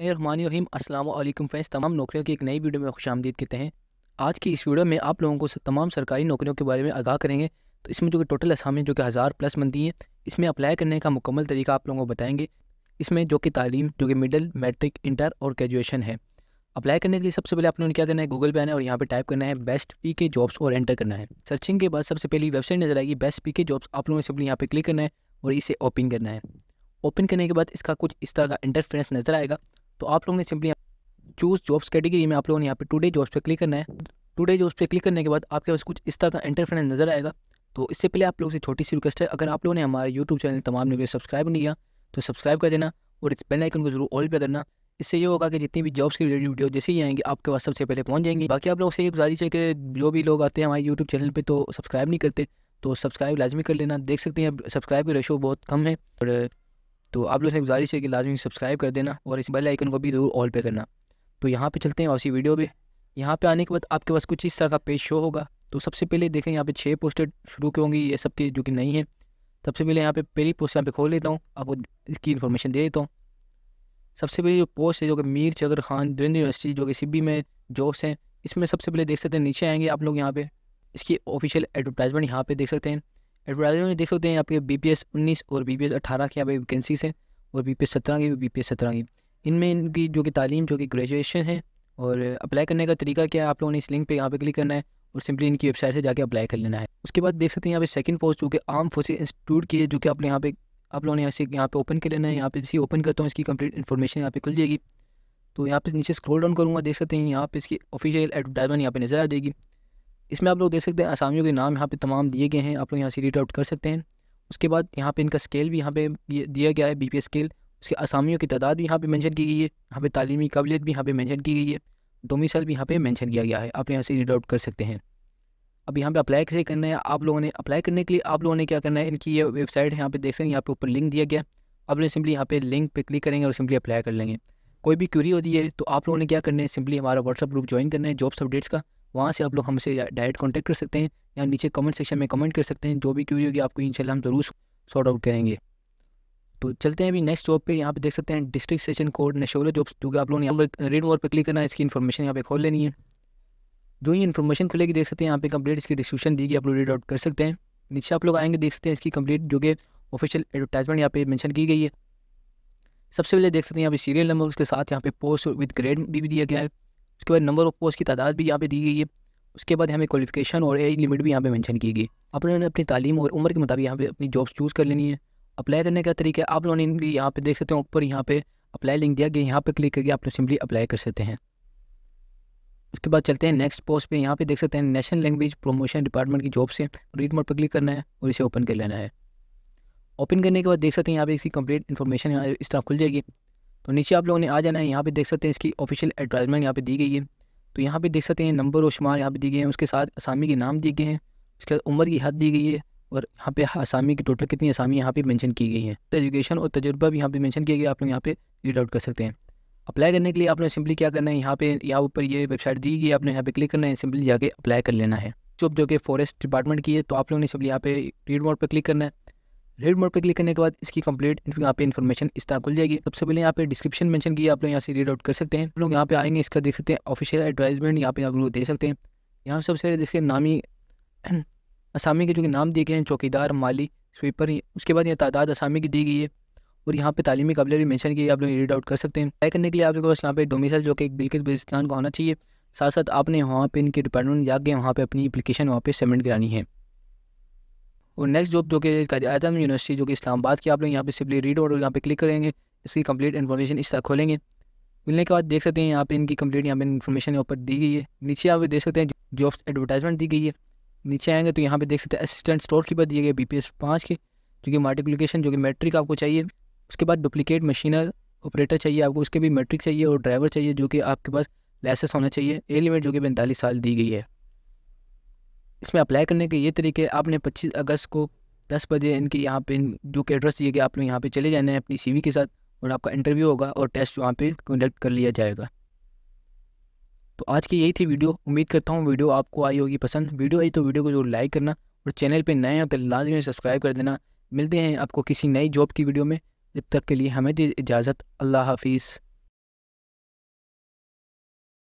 रहीम अस्सलाम फ्रेंड्स तमाम नौकरियों की एक नई वीडियो में खुश आमदीद कहते हैं आज की इस वीडियो में आप लोगों को तमाम सरकारी नौकरियों के बारे में आगाह करेंगे तो इसमें जो कि टोटल असामी जो कि हज़ार प्लस मंदी हैं इसमें अप्लाई करने का मुकम्मल तरीका आप लोगों को बताएंगे इसमें जो कि तालीम जो कि मिडिल मैट्रिक इंटर और ग्रेजुएशन है अप्लाई करने के लिए सबसे पहले आप लोगों ने क्या करना है गूगल पे आना है और यहाँ पे टाइप करना है बेस्ट पी के जॉब्स और एंटर करना है सर्चिंग के बाद सबसे पहली वेबसाइट नजर आएगी बेस्ट पी के जॉब्स आप लोगों ने सिंपली यहाँ पे क्लिक करना है और इसे ओपन करना है ओपन करने के बाद इसका कुछ इस तरह का इंटरफेरेंस नजर आएगा तो आप लोगों ने सिंपली चूज जॉब्स कैटेगरी में आप लोगों ने यहाँ पे टुडे जॉब्स पे क्लिक करना है टुडे जॉब्स पे क्लिक करने के बाद आपके पास कुछ इस तरह का इंटरफेन नजर आएगा तो इससे पहले आप लोगों से छोटी सी रिक्वेस्ट है अगर आप लोगों ने हमारे यूट्यूब चैनल तमाम ने सब्सक्राइब नहीं किया तो सब्सक्राइब कर देना और इस बेल आइकन को जरूर ऑल पे करना इससे ये होगा कि जितनी भी जॉब्स की रिलेटेड वीडियो जैसे ही आएंगे आपके पास सबसे पहले पहुंच जाएंगी बाकी आप लोगों से ये गुजारिश है कि जो भी लोग आते हैं हमारे यूट्यूब चैनल पर तो सब्सक्राइब नहीं करते तो सब्सक्राइब लाजमी कर लेना देख सकते हैं सब्सक्राइब की रेशो बहुत कम है और तो आप लोग से गुजारिश है कि लाजमी सब्सक्राइब कर देना और इस बेल आइकन को भी ज़रूर ऑल पे करना तो यहाँ पे चलते हैं उसी वीडियो पे यहाँ पे आने के बाद आपके पास कुछ इस तरह का पेज शो होगा तो सबसे पहले देखें यहाँ पे छः पोस्टर शुरू की होंगी ये सब के जो कि नहीं है सबसे पहले यहाँ पे पहली पोस्ट यहाँ पे खोल लेता हूँ आपको इसकी इन्फॉर्मेशन दे देता हूँ सबसे पहले जो पोस्ट है जो कि मीर चगर खान डिंड यूनिवर्सिटी जो कि सिब्बी में जॉब्स हैं इसमें सबसे पहले देख सकते हैं नीचे आएंगे आप लोग यहाँ पर इसकी ऑफिशियल एडवर्टाइजमेंट यहाँ पर देख सकते हैं एडवर्टाइजमेंट में देख सकते हैं आपके बी पी एस उन्नीस और बी पी एस अठारह की यहाँ वैकेंसीज हैं और बी पी एस सत्रह की बी पी एस सत्रह की इनमें इनकी जो कि तालीम जो कि ग्रेजुएशन है और अप्लाई करने का तरीका क्या है आप लोगों ने इस लिंक पर यहाँ पे क्लिक करना है और सिंपली इनकी वेबसाइट से जाकर अप्लाई कर लेना है उसके बाद देख सकते हैं यहाँ पे सेकंड पोस्ट जो कि आर्म फोर्स इंस्टीट्यूट की है जो कि आप यहाँ पे आप लोगों ने ऐसे यहाँ पे ओपन कर लेना है यहाँ पे जैसे ओपन करता हूँ इसकी कंप्लीट इन्फॉर्मेशन यहाँ पे खुल जाएगी तो यहाँ पे नीचे स्क्रॉल डाउन करूँगा देख सकते हैं यहाँ पे इसकी ऑफिशियल एडवर्टाइजमेंट यहाँ पे नजर आ जाएगी इसमें आप लोग देख सकते हैं आसामियों के नाम यहाँ पे तमाम दिए गए हैं आप लोग यहाँ से रीड आउट कर सकते हैं उसके बाद यहाँ पे इनका स्केल भी यहाँ पे दिया गया है बी पी स्केल उसके आसामियों की तादाद भी यहाँ पे मेंशन की गई है यहाँ पे तालीमी काबिलियत भी यहाँ पे मेंशन की गई है डोमिसल भी यहाँ पे मैंशन किया गया है आप यहाँ से रीड आउट कर सकते हैं अब यहाँ पर अप्लाई कैसे करना है आप लोगों ने अप्लाई करने के लिए आप लोगों ने क्या करना है इनकी ये वेबसाइट है यहाँ पर देख सकते हैं यहाँ पर ऊपर लिंक दिया गया आप लोग सिंपली यहाँ पर लिंक पर क्लिक करेंगे और सिम्पली अप्लाई कर लेंगे कोई भी क्यूरी होती है तो आप लोगों ने क्या करना है सिंपली हमारा व्हाट्सअप ग्रुप ज्वाइन करना है जॉब्स अपडेट्स का वहाँ से आप लोग हमसे डायरेक्ट कॉन्टैक्ट कर सकते हैं या नीचे कमेंट सेक्शन में कमेंट कर सकते हैं जो भी क्यूरी होगी आपको इनशाला हम ज़रूर सॉर्ट आउट करेंगे तो चलते हैं अभी नेक्स्ट जॉब पे यहाँ पे देख सकते हैं डिस्ट्रिक्ट सेशन कोड नशोले जॉब्स जो कि आप लोगों ने यहाँ पर रेड वॉर पर क्लिक करना है इसकी इन्फॉर्मेशन यहाँ पे खोल लेनी है जो ये इन्फॉर्मेशन खुलेगी देख सकते हैं यहाँ पे कंप्लीट इसकी डिस्क्रिप्शन दी गई आप लोग रीड आउट कर सकते हैं नीचे आप लोग आएंगे देख सकते हैं इसकी कंप्लीट जो कि ऑफिशियल एडवर्टाइजमेंट यहाँ पे मैंशन की गई है सबसे पहले देख सकते हैं यहाँ पे सीरियल नंबर उसके साथ यहाँ पे पोस्ट विद ग्रेड भी दिया गया है उसके बाद नंबर ऑफ पोस्ट की तादाद भी यहाँ पे दी गई है उसके बाद हमें क्वालिफिकेशन और एज लिमिट भी यहाँ पे मेंशन की गई अपने अपनी तालीम और उम्र के मुताबिक यहाँ पे अपनी जॉब्स चूज़ कर लेनी है अप्लाई करने का तरीका आप लोगों ने यहाँ पे देख सकते हैं ऊपर यहाँ पे अप्लाई लिंक दिया गया यहाँ पे क्लिक करके आप लोग सिंपली अप्लाई कर सकते हैं उसके बाद चलते हैं नेक्स्ट पोस्ट पर यहाँ पर देख सकते हैं नेशनल लैंग्वेज प्रोमोशन डिपार्टमेंट की जॉब से रीड मोड पर क्लिक करना है और इसे ओपन कर लेना है ओपन करने के बाद देख सकते हैं यहाँ पे इसकी कंप्लीट इन्फॉर्मेशन इस तरह खुल जाएगी तो नीचे आप लोगों ने आ जाना है यहाँ पे देख सकते हैं इसकी ऑफिशियल एडवर्टाइजमेंट यहाँ पे दी गई है तो यहाँ पे देख सकते हैं नंबर और शुमार यहाँ पे दिए गए हैं उसके साथ असामी के नाम दिए गए हैं उसके बाद उम्र की हद दी गई है और यहाँ पे असामी की टोटल कितनी असामी यहाँ पे मेंशन की गई है तो एजुकेशन और तजुर्बा भी यहाँ पे मेंशन किया गया आप लोग यहाँ पे रीड आउट कर सकते हैं अप्लाई करने के लिए आपने सिंपली क्या करना है यहाँ पे यहाँ ऊपर ये वेबसाइट दी गई आपने यहाँ पे क्लिक करना है सिंपली जाके अप्लाई कर लेना है जो जो कि फॉरेस्ट डिपार्टमेंट की है तो आप लोगों ने सिंपली यहाँ पे रीड मोड पर क्लिक करना है रेड मोड पर क्लिक करने के बाद इसकी कंप्लीट यहाँ पे इन्फॉर्मेशन इस तरह खुल जाएगी सबसे पहले यहाँ पे डिस्क्रिप्शन मेंशन किया आप लोग यहाँ से रीड आउट कर सकते हैं लोग यहाँ पे आएंगे इसका देख सकते हैं ऑफिशियल एडवाइजमेंट यहाँ पे आप लोग दे सकते हैं यहाँ सबसे पहले देखिए नामी असामी के जो कि नाम दिए गए हैं चौकीदार माली स्वीपर उसके बाद यहाँ तादाद असामी की दी गई है और यहाँ पे तालीमी कबले भी मैंशन किए आप लोग रीड आउट कर सकते हैं तय करने के लिए आप लोगों के पास यहाँ पे डोमिसल जो कि बिल्कुल बलिस्तान का होना चाहिए साथ साथ आपने वहाँ पे इनके डिपार्टमेंट जाके वहाँ पे अपनी एप्लीकेशन वहाँ पे सबमिट करानी है और नेक्स्ट जॉब जो कि आजम यूनिवर्सिटी जो कि इस्लामाबाद की आप लोग यहाँ पे सिंपली रीड और यहाँ पे क्लिक करेंगे इसकी कंप्लीट इन्फॉर्मेशन इस तरह खोलेंगे मिलने के बाद देख सकते हैं यहाँ पे इनकी कंप्लीट यहाँ पे इन्फॉर्मेशन यहाँ पर दी गई है नीचे आप देख सकते हैं जॉब एडवर्टाइजमेंट दी गई है नीचे आएंगे तो यहाँ पे देख सकते हैं असिस्टेंट स्टोर कीपर दिए गए बी पी एस पाँच के जो कि मल्टीप्लिकेशन जो कि मैट्रिक आपको चाहिए उसके बाद डुप्लीकेट मशीनर ऑपरेटर चाहिए आपको उसके भी मैट्रिक चाहिए और ड्राइवर चाहिए जो कि आपके पास लाइसेंस होना चाहिए एज लिमिट जो कि पैंतालीस साल दी गई है इसमें अप्लाई करने के ये तरीके आपने पच्चीस अगस्त को दस बजे इनके यहाँ पे जो कि एड्रेस दिए गए आप लोग यहाँ पे चले जाना है अपनी सीवी के साथ और आपका इंटरव्यू होगा और टेस्ट वहाँ पे कंडक्ट कर लिया जाएगा तो आज की यही थी वीडियो उम्मीद करता हूँ वीडियो आपको आई होगी पसंद वीडियो आई तो वीडियो को जरूर लाइक करना और चैनल पर नए हो तो लाजमी सब्सक्राइब कर देना मिलते हैं आपको किसी नई जॉब की वीडियो में जब तक के लिए हमें दी इजाज़त अल्लाह हाफिज़